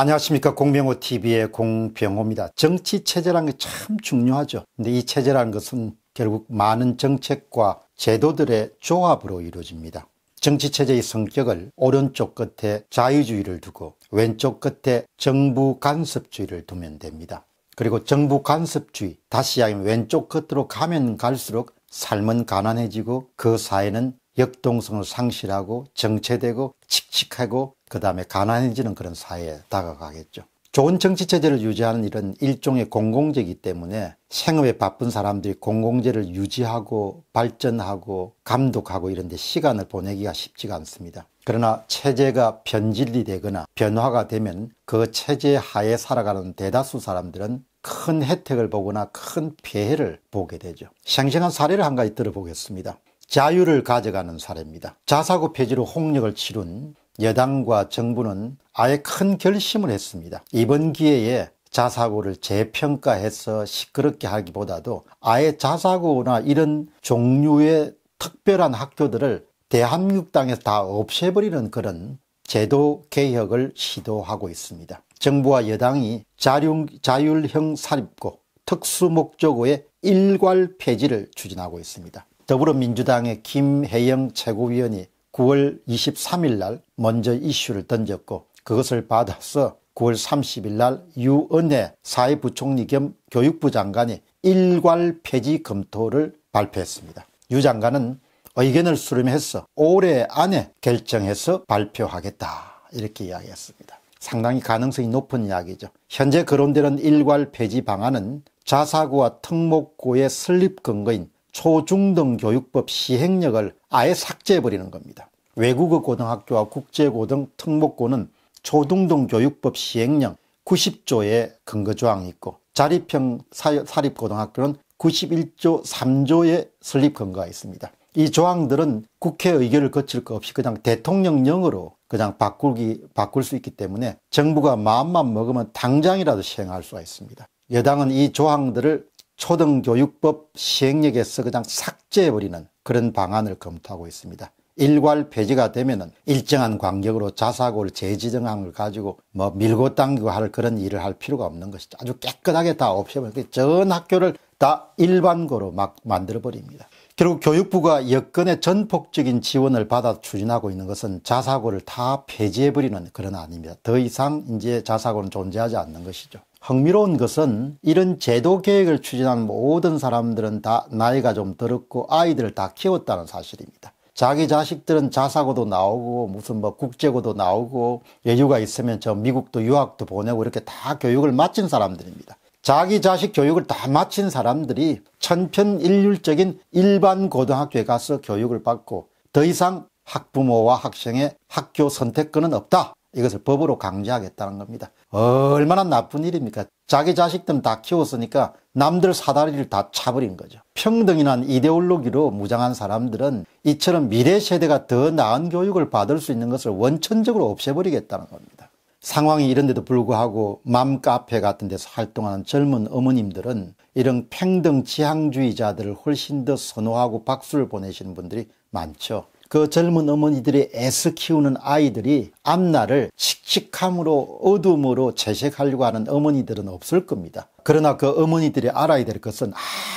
안녕하십니까 공병호 TV의 공병호입니다. 정치 체제란게 참 중요하죠. 근데 이 체제라는 것은 결국 많은 정책과 제도들의 조합으로 이루어집니다. 정치 체제의 성격을 오른쪽 끝에 자유주의를 두고 왼쪽 끝에 정부 간섭주의를 두면 됩니다. 그리고 정부 간섭주의 다시 하면 왼쪽 끝으로 가면 갈수록 삶은 가난해지고 그 사회는 역동성을 상실하고 정체되고 칙칙하고 그 다음에 가난해지는 그런 사회에 다가가겠죠. 좋은 정치체제를 유지하는 일은 일종의 공공재이기 때문에 생업에 바쁜 사람들이 공공재를 유지하고 발전하고 감독하고 이런 데 시간을 보내기가 쉽지가 않습니다. 그러나 체제가 변질이 되거나 변화가 되면 그 체제 하에 살아가는 대다수 사람들은 큰 혜택을 보거나 큰 피해를 보게 되죠. 생생한 사례를 한 가지 들어보겠습니다. 자유를 가져가는 사례입니다. 자사고 폐지로 홍역을 치룬 여당과 정부는 아예 큰 결심을 했습니다. 이번 기회에 자사고를 재평가해서 시끄럽게 하기보다도 아예 자사고나 이런 종류의 특별한 학교들을 대한민국 땅에서 다 없애버리는 그런 제도 개혁을 시도하고 있습니다. 정부와 여당이 자율, 형 사립고 특수목적고의 일괄 폐지를 추진하고 있습니다. 더불어민주당의 김혜영 최고위원이 9월 23일 날 먼저 이슈를 던졌고 그것을 받아서 9월 30일 날 유은혜 사회부총리 겸 교육부 장관이 일괄 폐지 검토를 발표했습니다. 유 장관은 의견을 수렴해서 올해 안에 결정해서 발표하겠다 이렇게 이야기했습니다. 상당히 가능성이 높은 이야기죠. 현재 거론되는 일괄 폐지 방안은 자사고와 특목고의 설립 근거인 초중등 교육법 시행령을 아예 삭제해버리는 겁니다. 외국어 고등학교와 국제고등 특목고는 초중등 교육법 시행령 90조의 근거조항이 있고 자립형 사립고등학교는 91조 3조의 설립 근거가 있습니다. 이 조항들은 국회 의결을 거칠 것 없이 그냥 대통령령으로 그냥 바꾸기, 바꿀 수 있기 때문에 정부가 마음만 먹으면 당장이라도 시행할 수가 있습니다. 여당은 이 조항들을 초등교육법 시행령에서 그냥 삭제해버리는 그런 방안을 검토하고 있습니다. 일괄 폐지가 되면은 일정한 간격으로 자사고를 재지정함을 가지고 뭐 밀고 당기고 할 그런 일을 할 필요가 없는 것이죠. 아주 깨끗하게 다 없애버리고 전 학교를 다 일반고로 막 만들어버립니다. 결국 교육부가 여건의 전폭적인 지원을 받아 추진하고 있는 것은 자사고를 다 폐지해버리는 그런 아닙니다. 더 이상 이제 자사고는 존재하지 않는 것이죠. 흥미로운 것은 이런 제도 계획을 추진한 모든 사람들은 다 나이가 좀 들었고 아이들을 다 키웠다는 사실입니다. 자기 자식들은 자사고도 나오고 무슨 뭐 국제고도 나오고 여유가 있으면 저 미국도 유학도 보내고 이렇게 다 교육을 마친 사람들입니다. 자기 자식 교육을 다 마친 사람들이 천편일률적인 일반 고등학교에 가서 교육을 받고 더 이상 학부모와 학생의 학교 선택권은 없다. 이것을 법으로 강제하겠다는 겁니다. 얼마나 나쁜 일입니까? 자기 자식들은 다 키웠으니까 남들 사다리를 다 차버린 거죠. 평등이란 이데올로기로 무장한 사람들은 이처럼 미래 세대가 더 나은 교육을 받을 수 있는 것을 원천적으로 없애버리겠다는 겁니다. 상황이 이런데도 불구하고 맘카페 같은 데서 활동하는 젊은 어머님들은 이런 평등 지향주의자들을 훨씬 더 선호하고 박수를 보내시는 분들이 많죠. 그 젊은 어머니들이 애쓰 키우는 아이들이 앞날을 칙칙함으로 어둠으로 채색하려고 하는 어머니들은 없을 겁니다. 그러나 그 어머니들이 알아야 될 것은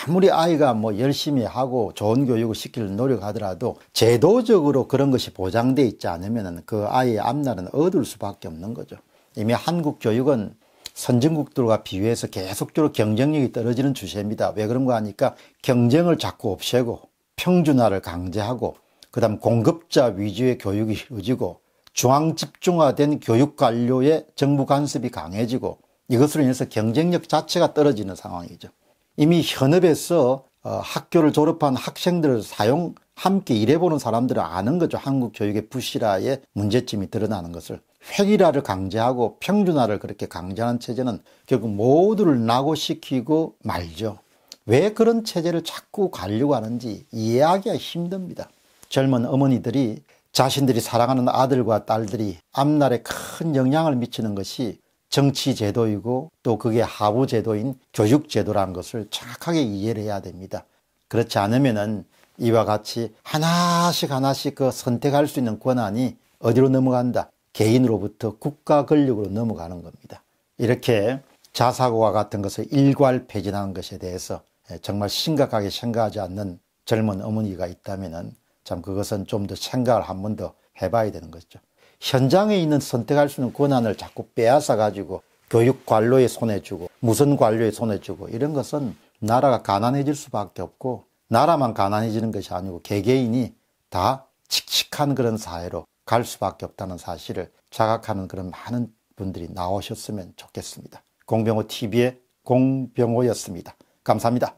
아무리 아이가 뭐 열심히 하고 좋은 교육을 시키는 노력하더라도 제도적으로 그런 것이 보장돼 있지 않으면 그 아이의 앞날은 얻을 수밖에 없는 거죠. 이미 한국 교육은 선진국들과 비교해서 계속적으로 경쟁력이 떨어지는 추세입니다. 왜 그런 가 하니까 경쟁을 자꾸 없애고 평준화를 강제하고 그 다음 공급자 위주의 교육이 이루어지고 중앙 집중화된 교육 관료의 정부 간섭이 강해지고 이것으로 인해서 경쟁력 자체가 떨어지는 상황이죠. 이미 현업에서 어, 학교를 졸업한 학생들을 사용 함께 일해보는 사람들을 아는 거죠. 한국 교육의 부실화의 문제점이 드러나는 것을. 획일화를 강제하고 평준화를 그렇게 강제하는 체제는 결국 모두를 낙오시키고 말죠. 왜 그런 체제를 자꾸 가려고 하는지 이해하기가 힘듭니다. 젊은 어머니들이 자신들이 사랑하는 아들과 딸들이 앞날에 큰 영향을 미치는 것이 정치 제도이고 또 그게 하부 제도인 교육 제도라는 것을 정확하게 이해를 해야 됩니다. 그렇지 않으면은 이와 같이 하나씩 하나씩 그 선택할 수 있는 권한이 어디로 넘어간다? 개인으로부터 국가 권력으로 넘어가는 겁니다. 이렇게 자사고와 같은 것을 일괄 폐진하는 것에 대해서 정말 심각하게 생각하지 않는 젊은 어머니가 있다면 참 그것은 좀 더 생각을 한 번 더 해봐야 되는 거죠. 현장에 있는 선택할 수 있는 권한을 자꾸 빼앗아 가지고 교육 관료의 손에 주고 무슨 관료의 손에 주고 이런 것은 나라가 가난해질 수밖에 없고 나라만 가난해지는 것이 아니고 개개인이 다 칙칙한 그런 사회로 갈 수밖에 없다는 사실을 자각하는 그런 많은 분들이 나오셨으면 좋겠습니다. 공병호 TV의 공병호였습니다. 감사합니다.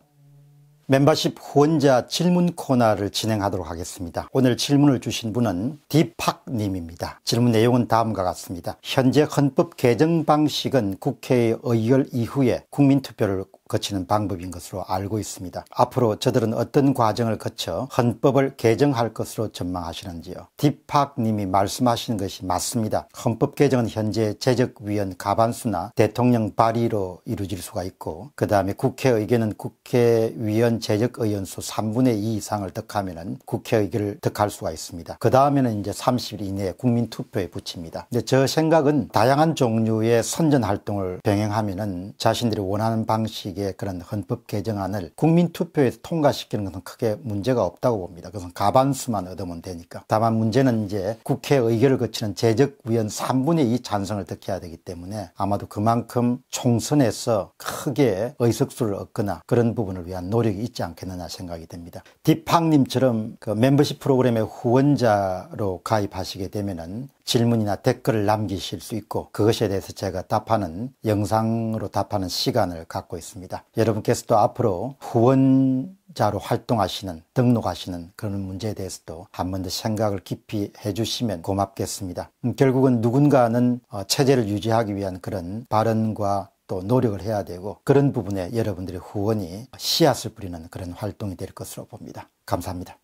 멤버십 혼자 질문 코너를 진행하도록 하겠습니다. 오늘 질문을 주신 분은 디팍님입니다. 질문 내용은 다음과 같습니다. 현재 헌법 개정 방식은 국회의 의결 이후에 국민투표를 거치는 방법인 것으로 알고 있습니다. 앞으로 저들은 어떤 과정을 거쳐 헌법을 개정할 것으로 전망하시는지요. 딥팍님이 말씀하시는 것이 맞습니다. 헌법 개정은 현재 재적위원 가반수나 대통령 발의로 이루어질 수가 있고 그 다음에 국회 의견은 국회의원 재적의원수 3분의 2 이상을 득하면 국회의결을 득할 수가 있습니다. 그 다음에는 이제 30일 이내에 국민투표에 붙입니다. 근데 저 생각은 다양한 종류의 선전활동을 병행하면 자신들이 원하는 방식의 정부 예, 그런 헌법 개정안을 국민투표에서 통과시키는 것은 크게 문제가 없다고 봅니다. 그것은 가반수만 얻으면 되니까. 다만 문제는 이제 국회 의결을 거치는 제적위원 3분의 2 찬성을 득해야 되기 때문에 아마도 그만큼 총선에서 크게 의석수를 얻거나 그런 부분을 위한 노력이 있지 않겠느냐 생각이 됩니다. 디팡님처럼 그 멤버십 프로그램의 후원자로 가입하시게 되면은 질문이나 댓글을 남기실 수 있고 그것에 대해서 제가 답하는 영상으로 답하는 시간을 갖고 있습니다. 여러분께서도 앞으로 후원 자로 활동하시는 등록하시는 그런 문제에 대해서도 한 번 더 생각을 깊이 해주시면 고맙겠습니다. 음, 결국은 누군가는 어, 체제를 유지하기 위한 그런 발언과 또 노력을 해야 되고 그런 부분에 여러분들의 후원이 씨앗을 뿌리는 그런 활동이 될 것으로 봅니다. 감사합니다.